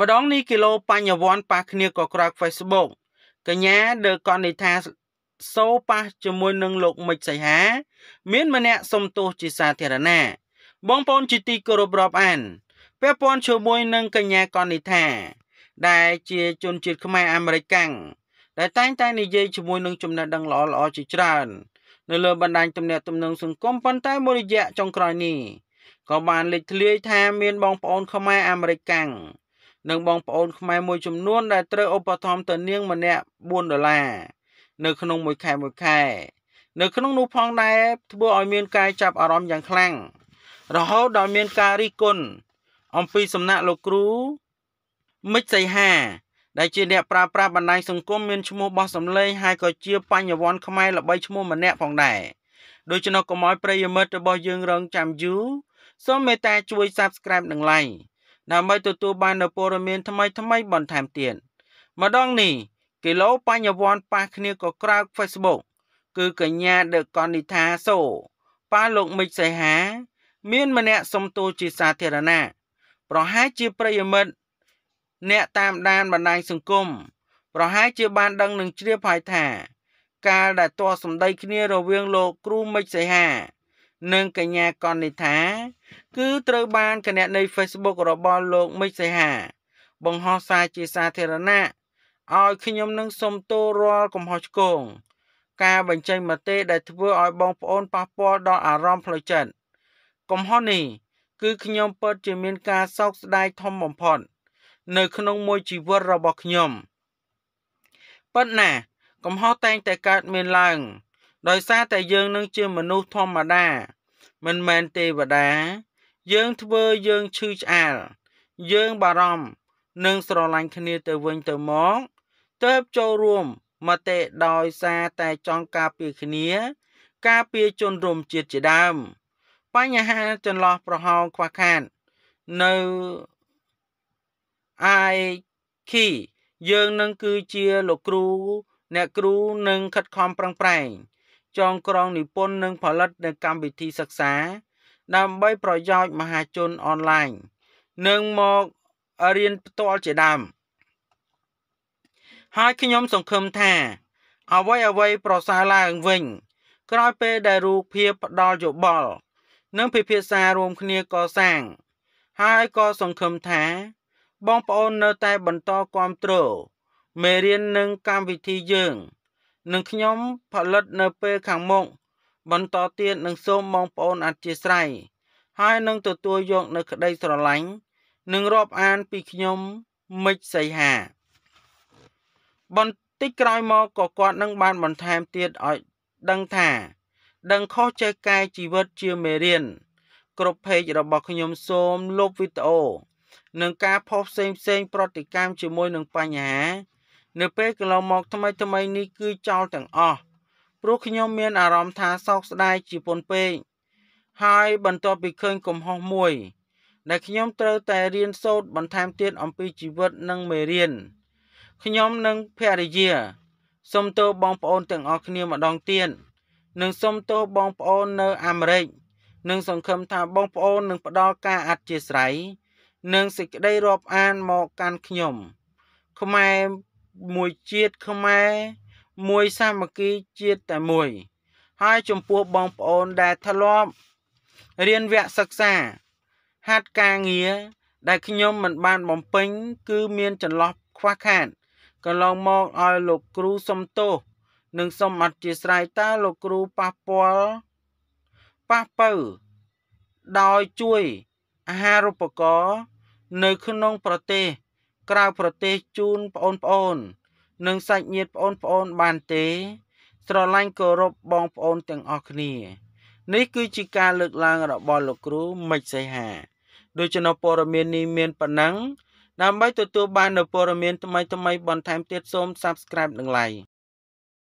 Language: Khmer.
ម្ដងនេះគីឡូបញ្ញវន្តប៉ះគ្នាក៏ក្រៅ Facebook កញ្ញាដឺកននីថាសូប៉ះជាមួយនឹងលោកមិចសីហា មានម្នាក់សុំទោសជាសាធារណៈបងប្អូនជាទីគោរពរាប់អានពាក់ព័ន្ធជាមួយនឹងកញ្ញាកននីថាដែលជា ជនជាតិខ្មែរអាមេរិកកាំងដែលតែងតែនិយាយជាមួយនឹងចំណេះដឹងល្អល្អជាច្រើននៅលើបណ្ដាញទំនាក់ទំនងសង្គមប៉ុន្តែមួយរយៈចុងក្រោយនេះក៏បានលេចធ្លាយថាមានបងប្អូនខ្មែរអាមេរិកកាំងនិងបងប្អូនខ្មែរមួយចំនួនដែលត្រូវឧបត្ថម្ភទៅនាង ម្នាក់4ដុល្លារនៅក្នុងមួយខែមួយខែ នៅក្នុងនោះផងដែរធ្វើឲ្យមានការចាប់អារម្មណ៍យ៉ាងខ្លាំងរហូតដល់មានការរិះគន់អំពីសំណាក់លោកគ្រូមិចសីហាដែលជាអ្នកប្រើប្រាស់បណ្ដាញសង្គមមានឈ្មោះបោះសម្លេងហើយក៏ជា បញ្ញវន្តខ្មែរល្បីឈ្មោះម្នាក់ផងដែរដូច្នោះកុំឲ្យប្រិយមិត្តរបស់យើងរងចាំយូរសូមមេត្តាជួយ Subscribe និង Like ដើម្បីទទួលបាននូវព័ត៌មានថ្មីៗបន្ថែមទៀតម្ដងនេះគីឡូបញ្ញវន្តប៉ះគ្នាក៏ក្រោក Facebook គឺកញ្ញាដកកនិថាសូប៉ាលោកមិចសៃហា មានម្នាក់សំទោសជាសាធារណៈប្រហែលជាប្រិយមិត្តអ្នកតាមដានបណ្ដាញសង្គមប្រហែលជាបានដឹងនឹងជ្រាបហើយថា កាលដែលតសម្ដីគ្នារវាងលោកគ្រូមិចសៃហានិងកញ្ញាកននិថា គឺត្រូវបានគណនី Facebook របស់លោកមិចសីហា បង្ហោះសារជាសាធារណៈឲ្យខ្ញុំនឹងសុំទោសរាល់កំហុសឆ្គងការបញ្ចេញមតិដែលធ្វើឲ្យបងប្អូនប៉ះពាល់ដល់អារម្មណ៍ផ្លូវចិត្តកំហុសនេះ គឺខ្ញុំពិតជា មាន ការសោកស្ដាយធំបំផុតនៅ ក្នុងមួយ ជីវិតរបស់ខ្ញុំប៉ុន្តែកំហុសតែងតែកើតមានឡើងដោយសារតែយើងនឹងជាមនុស្សធម្មតា មិនមែនទេវតាយើងធ្វើយើងឈឺឆ្អាលយើងបារម្ភនិងស្រឡាញ់គ្នាទៅវិញទៅមកទើបចូលរួមមតិដោយសារតែចង់ការពារគ្នា ការពារជនរួមជាតិជាដើមបញ្ហាចន្លោះប្រហោងខ្វះខាតនៅ IK យើងនឹងគឺជាលោកគ្រូ អ្នកគ្រូនឹងខិតខំប្រឹងប្រែងចងក្រងនិពន្ធនិងផលិតនៅកម្មវិធីសិក្សាដើម្បីប្រយោជន៍មហាជនអនឡាញនិងមករៀនផ្ទាល់ជាដើមហើយខ្ញុំសង្ឃឹមថាអ្វីអ្វីប្រសើរឡើងវិញក្រោយពេលដែលរូបភាពផ្ដល់យោបល់និងពិភាក្សារួមគ្នាកសាងហើយក៏សង្ឃឹមថាបងប្អូននៅតែបន្តគាំទ្រមេរៀននិងកម្មវិធីយើងនឹងខ្ញុំផលិតនៅពេលខាងមុខបន្តទៀតនឹងសូមបងប្អូនអធិស្ឋានហើយនឹងទទួលយកនៅក្តីស្រឡាញ់និងរាប់អានពីខ្ញុំមិចសីហា បន្តិចក្រោយមកក៏គាត់នឹងបានបន្ថែមទៀតឲ្យដឹងថាដឹងខុសចេះកែជីវិតជាមេរៀនគ្រប់ពេករបស់ខ្ញុំសូមលុបវីដេអូនឹងការផុសផ្សេងផ្សេងប្រតិកម្មជាមួយនឹងបញ្ហានៅពេលកន្លងមក ថ្មីថ្មីនេះគឺចោលទាំងអស់ព្រោះខ្ញុំមានអារម្មណ៍ថាសោកស្ដាយជាពន់ពេកហើយបន្ទាប់ពីឃើញ កំហុសមួយដែលខ្ញុំត្រូវតែរៀនសូត្របន្ថែមទៀតអំពីជីវិតនិងមេរៀនខ្ញុំនិងភរិយាសូមទោសបងប្អូនទាំងអស់គ្នាម្ដងទៀតនិងសូមទោសបងប្អូននៅ អាមេរិក និងសង្ឃឹមថាបងប្អូននឹងផ្ដល់ការអធិស្ឋាននិងសេចក្តីរាប់អានមកកាន់ខ្ញុំខ្មែរមួយជាតិខ្មែរមួយសាមគ្គីជាតិតែមួយ ហើយចំពោះបងប្អូនដែលធ្លាប់ រៀនវគ្គសិក្សាហាត់ការងារដែលខ្ញុំមិនបានបំពេញ គឺមានចន្លោះខ្វះខាតកន្លងមកឲ្យលោកគ្រូសុំទោសនិងសុំអធិស្ឋានតើលោកគ្រូប៉ះពាល់ប៉ះពៅដោយជួយអាហារូបករណ៍នៅក្នុងប្រទេសក្រៅប្រទេសជូនប្អូនៗនិងសាច់ញាតិប្អូនៗបានទេ ស្រឡាញ់គោរពបងប្អូនទាំងអស់គ្នា នេះគឺជាការលើកឡើងរបស់លោកគ្រូមិចសីហាដូច្នោះព័ត៌មាននេះមានប៉ុណ្ណឹងដើម្បីទទួលបាននូវព័ត៌មានថ្មីៗបន្ថែមទៀតសូម Subscribe និង Like